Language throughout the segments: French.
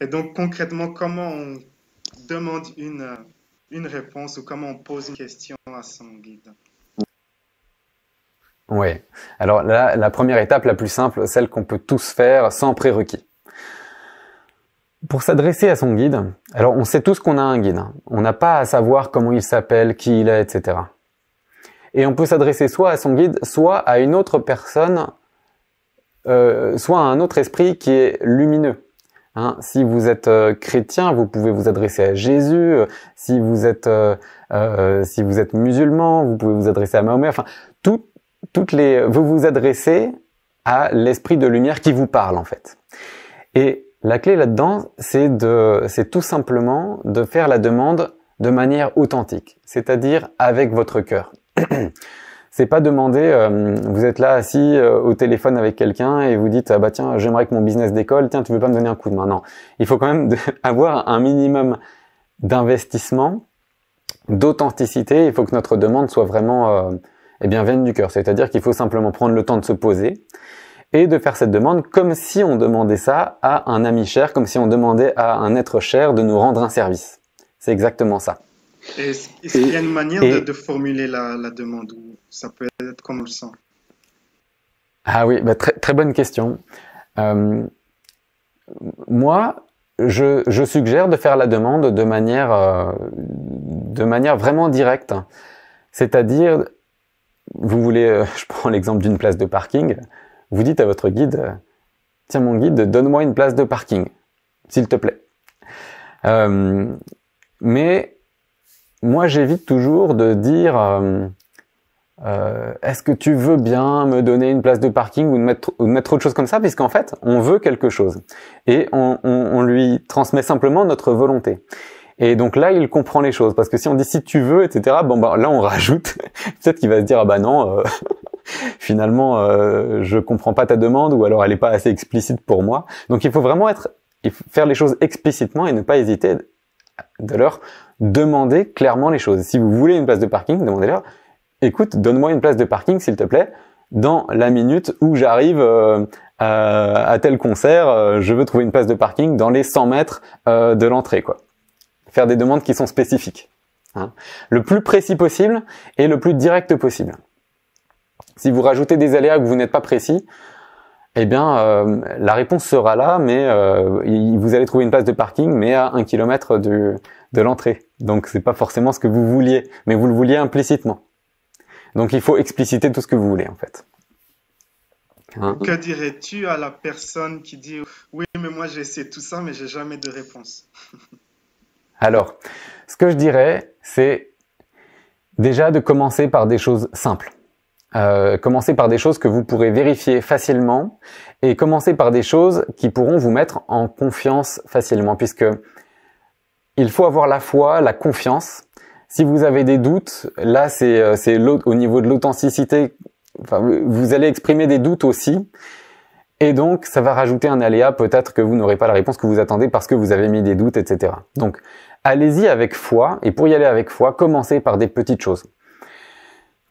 Et donc concrètement, comment on demande une, réponse ou comment on pose une question à son guide Oui, alors là, la première étape la plus simple, celle qu'on peut tous faire sans prérequis. Pour s'adresser à son guide, alors on sait tous qu'on a un guide. Hein. On n'a pas à savoir comment il s'appelle, qui il est, etc. Et on peut s'adresser soit à son guide, soit à une autre personne, euh, soit à un autre esprit qui est lumineux Hein. si vous êtes euh, chrétien, vous pouvez vous adresser à Jésus. Euh, si vous êtes, euh, si vous êtes musulman, vous pouvez vous adresser à Mahomet. Enfin, toutes, toutes les, vous vous adressez à l'esprit de lumière qui vous parle en fait. Et la clé là-dedans, c'est de, c'est tout simplement de faire la demande de manière authentique, c'est-à-dire avec votre cœur. c'est pas demander. Euh, vous êtes là assis euh, au téléphone avec quelqu'un et vous dites ah bah tiens j'aimerais que mon business décolle. Tiens tu veux pas me donner un coup de main Non, il faut quand même avoir un minimum d'investissement, d'authenticité. Il faut que notre demande soit vraiment euh, eh bien vienne du cœur. C'est-à-dire qu'il faut simplement prendre le temps de se poser et de faire cette demande comme si on demandait ça à un ami cher, comme si on demandait à un être cher de nous rendre un service. C'est exactement ça. Est-ce qu'il y a une manière de, formuler la, demande ou ça peut être comme on le sent Ah oui, bah, très, bonne question. Euh, moi, je, suggère de faire la demande de manière, euh, vraiment directe. C'est-à-dire, vous voulez, euh, je prends l'exemple d'une place de parking, vous dites à votre guide, tiens mon guide, donne-moi une place de parking, s'il te plaît. mais moi, j'évite toujours de dire euh, euh, est-ce que tu veux bien me donner une place de parking ou de mettre, de autre chose comme ça, puisqu'en fait, on veut quelque chose. Et on, on, on, lui transmet simplement notre volonté. Et donc là, il comprend les choses, parce que si on dit si tu veux, etc., bon, bah, là, on rajoute, peut-être qu'il va se dire, ah bah non, euh, finalement, euh, je comprends pas ta demande, ou alors elle n'est pas assez explicite pour moi. Donc il faut vraiment être, faire les choses explicitement et ne pas hésiter de leur demandez clairement les choses. Si vous voulez une place de parking, demandez-leur, écoute, donne-moi une place de parking, s'il te plaît, dans la minute où j'arrive euh, euh, à, tel concert, euh, je veux trouver une place de parking dans les 100 mètres de l'entrée, quoi. Faire des demandes qui sont spécifiques. Hein. Le plus précis possible et le plus direct possible. Si vous rajoutez des aléas que vous n'êtes pas précis, eh bien, euh, la réponse sera là, mais euh, vous allez trouver une place de parking, mais à un kilomètre de, l'entrée. Donc, c'est pas forcément ce que vous vouliez, mais vous le vouliez implicitement. Donc, il faut expliciter tout ce que vous voulez, en fait. Hein? que dirais-tu à la personne qui dit oui, mais moi j'ai essayé tout ça, mais j'ai jamais de réponse Alors, ce que je dirais, c'est déjà de commencer par des choses simples. Euh, commencez par des choses que vous pourrez vérifier facilement et commencez par des choses qui pourront vous mettre en confiance facilement puisque il faut avoir la foi, la confiance. Si vous avez des doutes, là c'est euh, au niveau de l'authenticité, vous allez exprimer des doutes aussi. Et donc, ça va rajouter un aléa, peut-être que vous n'aurez pas la réponse que vous attendez parce que vous avez mis des doutes, etc. Donc, allez-y avec foi, et pour y aller avec foi, commencez par des petites choses.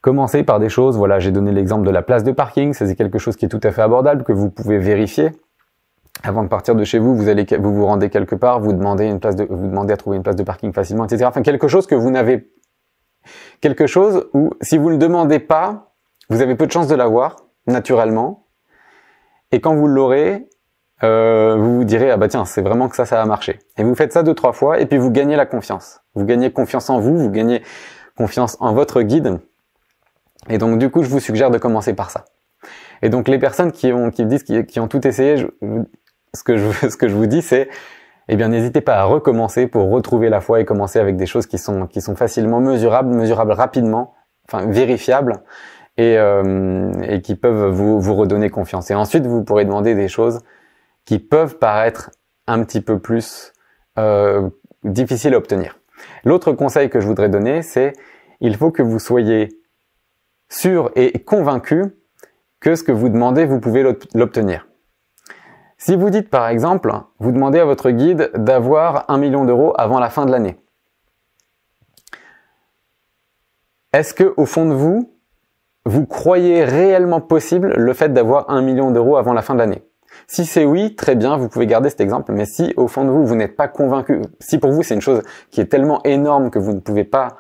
Commencez par des choses, voilà, j'ai donné l'exemple de la place de parking, c'est quelque chose qui est tout à fait abordable, que vous pouvez vérifier. Avant de partir de chez vous, vous allez, vous, vous rendez quelque part, vous demandez une place vous demandez à trouver une place de parking facilement, etc. Enfin, quelque chose que vous n'avez, quelque chose où, si vous ne demandez pas, vous avez peu de chances de l'avoir, naturellement. Et quand vous l'aurez, euh, vous vous direz ah bah tiens c'est vraiment que ça ça a marché et vous faites ça deux trois fois et puis vous gagnez la confiance vous gagnez confiance en vous vous gagnez confiance en votre guide et donc du coup, je vous suggère de commencer par ça. Et donc les personnes qui ont qui disent qui, ont tout essayé, ce que je ce que je vous dis c'est eh bien n'hésitez pas à recommencer pour retrouver la foi et commencer avec des choses qui sont qui sont facilement mesurables, mesurables rapidement, enfin vérifiables et euh, et qui peuvent vous vous redonner confiance. Et ensuite, vous pourrez demander des choses qui peuvent paraître un petit peu plus euh, difficiles à obtenir. L'autre conseil que je voudrais donner, c'est il faut que vous soyez sûr et convaincu que ce que vous demandez, vous pouvez l'obtenir. Si vous dites par exemple, vous demandez à votre guide d'avoir un million d'euros avant la fin de l'année. Est-ce que au fond de vous, vous croyez réellement possible le fait d'avoir un million d'euros avant la fin de l'année Si c'est oui, très bien, vous pouvez garder cet exemple, mais si au fond de vous, vous n'êtes pas convaincu, si pour vous c'est une chose qui est tellement énorme que vous ne pouvez pas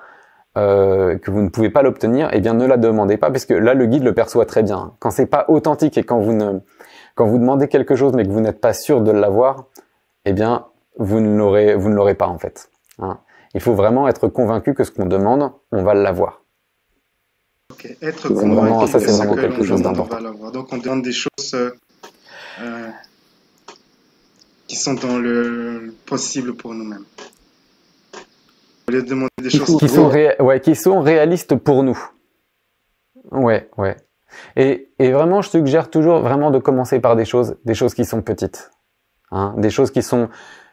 euh, que vous ne pouvez pas l'obtenir, eh bien ne la demandez pas parce que là le guide le perçoit très bien. Quand c'est pas authentique et quand vous ne quand vous demandez quelque chose mais que vous n'êtes pas sûr de l'avoir, eh bien vous ne l'aurez vous ne l'aurez pas en fait. Hein. Il faut vraiment être convaincu que ce qu'on demande, on va l'avoir. Ok. Être convaincu, c'est vraiment quelque chose d'important. Donc on demande des choses euh, euh, qui sont dans le possible pour nous-mêmes qui, sont, ouais, qui sont réalistes pour nous. Ouais, ouais. Et, et, vraiment, je suggère toujours vraiment de commencer par des choses, des choses qui sont petites, hein, des choses qui sont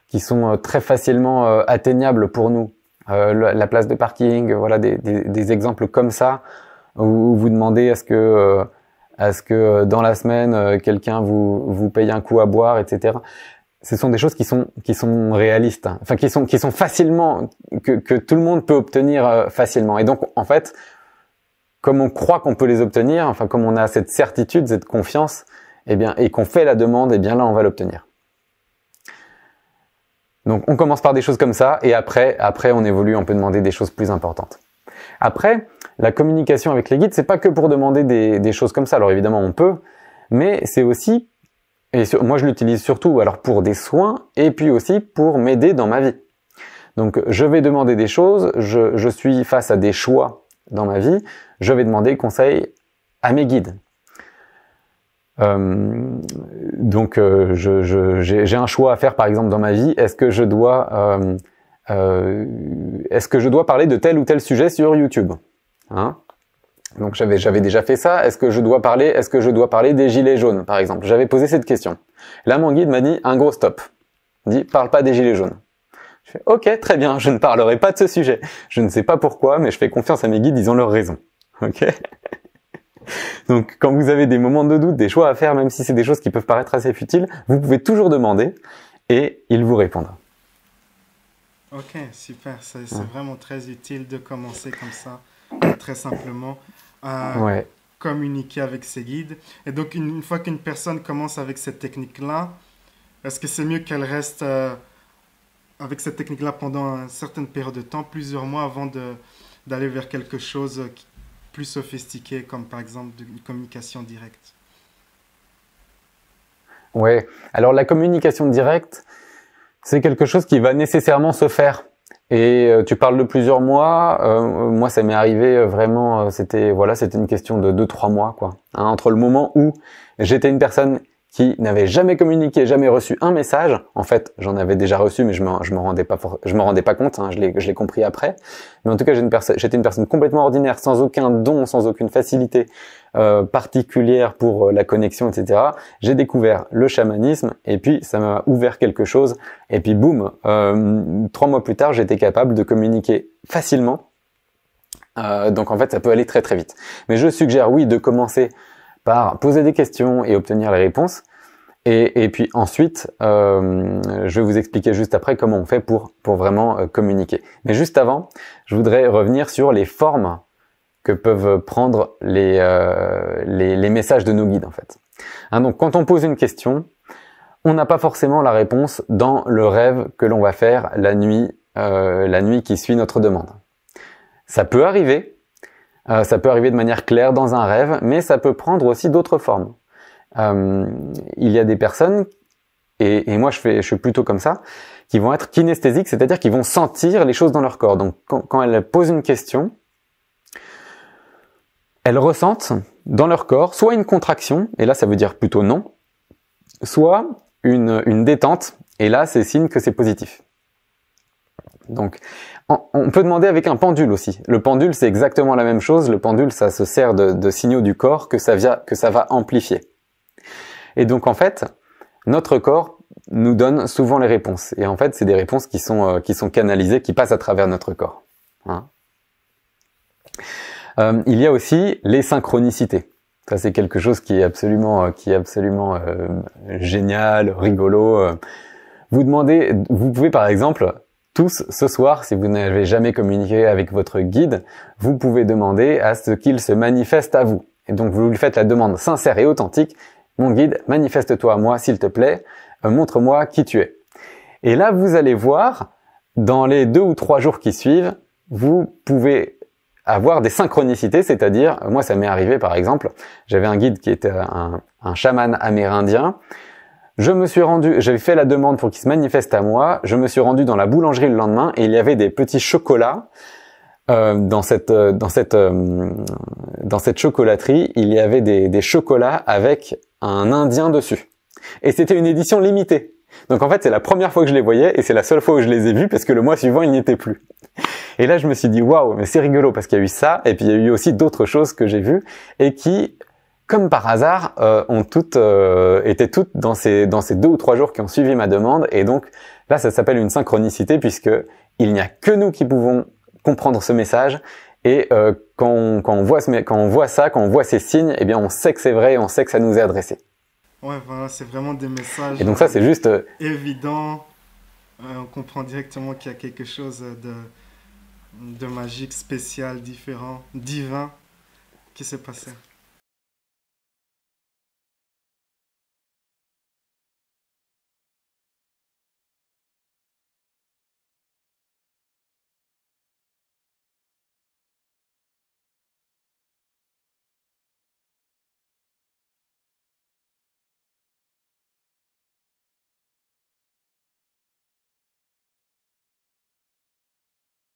qui sont euh, très facilement euh, atteignables pour nous. Euh, la place de parking, voilà, des, des, exemples comme ça où vous demandez à ce que ce que dans la semaine quelqu'un vous vous paye un coup à boire, etc ce sont des choses qui sont qui sont réalistes, hein. enfin qui sont qui sont facilement que, tout le monde peut obtenir euh, facilement. Et donc en fait, comme on croit qu'on peut les obtenir, enfin comme on a cette certitude, cette confiance, eh bien et qu'on fait la demande, et eh bien là on va l'obtenir. Donc on commence par des choses comme ça et après après on évolue, on peut demander des choses plus importantes. Après, la communication avec les guides, c'est pas que pour demander des, des choses comme ça. Alors évidemment on peut, mais c'est aussi et moi, je l'utilise surtout alors pour des soins et puis aussi pour m'aider dans ma vie. Donc, je vais demander des choses, je, suis face à des choix dans ma vie, je vais demander conseil à mes guides. Euh, donc, euh, j'ai un choix à faire, par exemple, dans ma vie. Est-ce que je dois, euh, est-ce que je dois parler de tel ou tel sujet sur YouTube hein donc j'avais déjà fait ça. Est-ce que je dois parler Est-ce que je dois parler des gilets jaunes, par exemple J'avais posé cette question. Là, mon guide m'a dit un gros stop. Il dit parle pas des gilets jaunes. Je fais ok, très bien. Je ne parlerai pas de ce sujet. Je ne sais pas pourquoi, mais je fais confiance à mes guides. Ils ont leur raison. Ok. Donc quand vous avez des moments de doute, des choix à faire, même si c'est des choses qui peuvent paraître assez futiles, vous pouvez toujours demander et ils vous répondront. Ok, super. C'est vraiment très utile de commencer comme ça, très simplement ouais. communiquer avec ses guides. Et donc, une, fois qu'une personne commence avec cette technique-là, est-ce que c'est mieux qu'elle reste euh, avec cette technique-là pendant une certaine période de temps, plusieurs mois, avant de d'aller vers quelque chose plus sophistiqué, comme par exemple une communication directe Oui, alors la communication directe, c'est quelque chose qui va nécessairement se faire et euh, tu parles de plusieurs mois. Euh, moi, ça m'est arrivé euh, vraiment. C'était voilà, c'était une question de deux trois mois quoi. Hein, entre le moment où j'étais une personne qui n'avait jamais communiqué, jamais reçu un message. En fait, j'en avais déjà reçu, mais je m'en, je m'en rendais pas, je m'en rendais pas compte. Hein, je l'ai, je l'ai compris après. Mais en tout cas, j'ai une j'étais une personne complètement ordinaire, sans aucun don, sans aucune facilité euh, particulière pour euh, la connexion, etc. J'ai découvert le chamanisme, et puis ça m'a ouvert quelque chose. Et puis boum, euh, trois mois plus tard, j'étais capable de communiquer facilement. Euh, donc en fait, ça peut aller très très vite. Mais je suggère oui de commencer par poser des questions et obtenir les réponses. Et, puis ensuite, euh, je vais vous expliquer juste après comment on fait pour, vraiment euh, communiquer. Mais juste avant, je voudrais revenir sur les formes que peuvent prendre les, euh, messages de nos guides en fait. Hein, donc quand on pose une question, on n'a pas forcément la réponse dans le rêve que l'on va faire la nuit, la nuit qui suit notre demande. Ça peut arriver, euh, ça peut arriver de manière claire dans un rêve, mais ça peut prendre aussi d'autres formes. Euh, il y a des personnes, et, et moi je, fais, je suis plutôt comme ça, qui vont être kinesthésiques, c'est-à-dire qu'ils vont sentir les choses dans leur corps. Donc quand, quand elles posent une question, elles ressentent dans leur corps soit une contraction, et là ça veut dire plutôt non, soit une, une détente, et là c'est signe que c'est positif. Donc on peut demander avec un pendule aussi. Le pendule, c'est exactement la même chose. Le pendule, ça se sert de, signaux du corps que ça, vient, que ça va amplifier. Et donc, en fait, notre corps nous donne souvent les réponses. Et en fait, c'est des réponses qui sont, euh, qui sont canalisées, qui passent à travers notre corps. Hein. Euh, il y a aussi les synchronicités. Ça, c'est quelque chose qui est absolument, euh, qui est absolument génial, rigolo. Vous demandez, vous pouvez par exemple tous ce soir, si vous n'avez jamais communiqué avec votre guide, vous pouvez demander à ce qu'il se manifeste à vous. Et donc vous lui faites la demande sincère et authentique, mon guide, manifeste-toi à moi s'il te plaît, euh, montre-moi qui tu es. Et là, vous allez voir, dans les deux ou trois jours qui suivent, vous pouvez avoir des synchronicités, c'est-à-dire, moi ça m'est arrivé par exemple, j'avais un guide qui était un chaman amérindien, je me suis rendu, j'avais fait la demande pour qu'il se manifeste à moi. Je me suis rendu dans la boulangerie le lendemain et il y avait des petits chocolats. Euh, dans cette euh, dans cette euh, dans cette chocolaterie, il y avait des, des chocolats avec un indien dessus. Et c'était une édition limitée. Donc en fait, c'est la première fois que je les voyais et c'est la seule fois où je les ai vus parce que le mois suivant, ils n'y plus. Et là, je me suis dit waouh, mais c'est rigolo parce qu'il y a eu ça et puis il y a eu aussi d'autres choses que j'ai vues et qui comme par hasard, euh, on toutes euh, étaient toutes dans ces dans ces deux ou trois jours qui ont suivi ma demande. Et donc là, ça s'appelle une synchronicité puisque il n'y a que nous qui pouvons comprendre ce message. Et euh, quand, on, voit ce, quand on voit ça, quand on voit ces signes, eh bien, on sait que c'est vrai, on sait que ça nous est adressé. Ouais, voilà, c'est vraiment des messages. Et donc ça, c'est juste évident. on comprend directement qu'il y a quelque chose de de magique, spécial, différent, divin qui s'est passé.